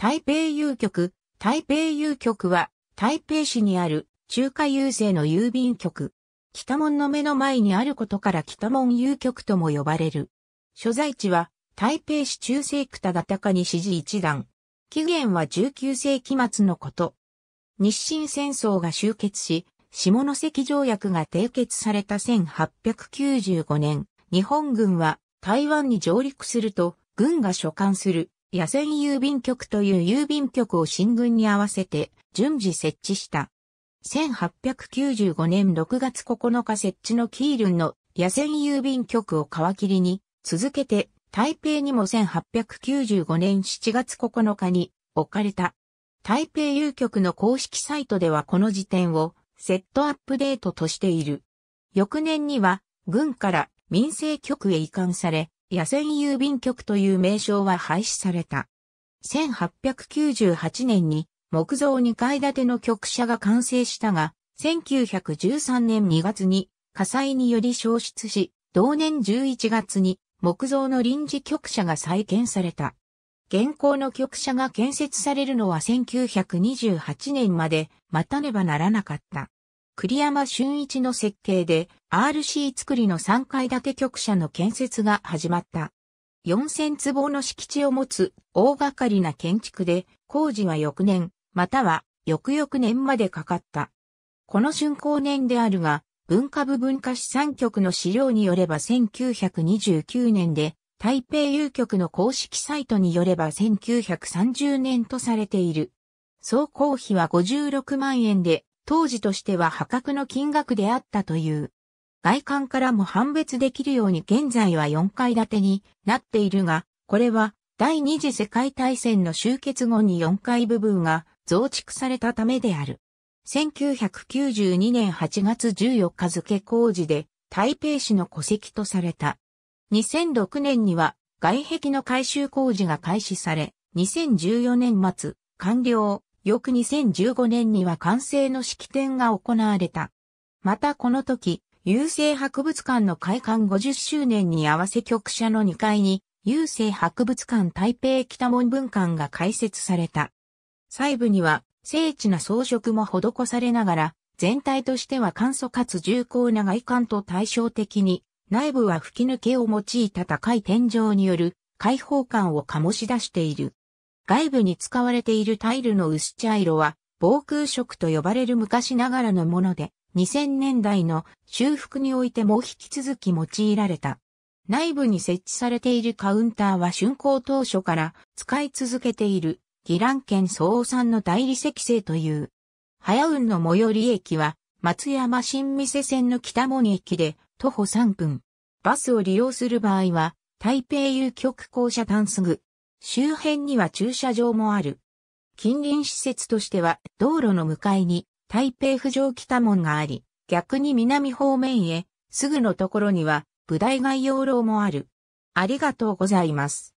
台北郵局、台北郵局は、台北市にある中華郵政の郵便局。北門の目の前にあることから北門郵局とも呼ばれる。所在地は、台北市中西区田高西市一段。期限は19世紀末のこと。日清戦争が終結し、下関条約が締結された1895年、日本軍は台湾に上陸すると、軍が所管する野戦郵便局という郵便局を新軍に合わせて順次設置した。1895年6月9日設置のキールンの野戦郵便局を皮切りに、続けて台北にも1895年7月9日に置かれた。台北郵局の公式サイトではこの時点をセットアップデートとしている。翌年には軍から民生局へ移管され、野戦郵便局という名称は廃止された。1898年に木造2階建ての局舎が完成したが、1913年2月に火災により消失し、同年11月に木造の臨時局舎が再建された。現行の局舎が建設されるのは1928年まで待たねばならなかった。栗山俊一の設計で RC 作りの3階建て局舎の建設が始まった。4000坪の敷地を持つ大掛かりな建築で工事は翌年、または翌々年までかかった。この春光年であるが、文化部文化資産局の資料によれば1929年で、台北郵局の公式サイトによれば1930年とされている。総工費は56万円で、当時としては破格の金額であったという。外観からも判別できるように現在は4階建てになっているが、これは第二次世界大戦の終結後に4階部分が増築されたためである。1992年8月14日付工事で台北市の戸籍とされた。2006年には外壁の改修工事が開始され、2014年末完了。翌2015年には完成の式典が行われた。またこの時、郵政博物館の開館50周年に合わせ局舎の2階に、郵政博物館台北北門文館が開設された。細部には、精緻な装飾も施されながら、全体としては簡素かつ重厚な外観と対照的に、内部は吹き抜けを用いた高い天井による開放感を醸し出している。外部に使われているタイルの薄茶色は、防空色と呼ばれる昔ながらのもので、2000年代の修復においても引き続き用いられた。内部に設置されているカウンターは竣工当初から使い続けているギラン県総産の大理石製という。早雲の最寄り駅は松山新店線の北門駅で徒歩3分。バスを利用する場合は台北有極校舎単すぐ周辺には駐車場もある。近隣施設としては道路の向かいに台北府城北門があり、逆に南方面へすぐのところには、武大外洋楼もある。ありがとうございます。